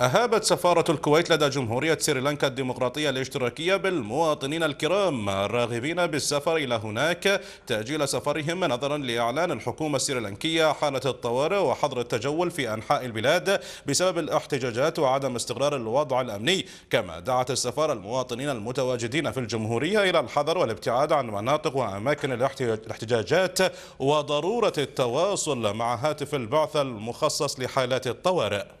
أهابت سفارة الكويت لدى جمهورية سريلانكا الديمقراطية الاشتراكية بالمواطنين الكرام الراغبين بالسفر إلى هناك تأجيل سفرهم نظرا لإعلان الحكومة السريلانكية حالة الطوارئ وحظر التجول في أنحاء البلاد بسبب الاحتجاجات وعدم استقرار الوضع الأمني كما دعت السفارة المواطنين المتواجدين في الجمهورية إلى الحذر والابتعاد عن مناطق وأماكن الاحتجاجات وضرورة التواصل مع هاتف البعث المخصص لحالات الطوارئ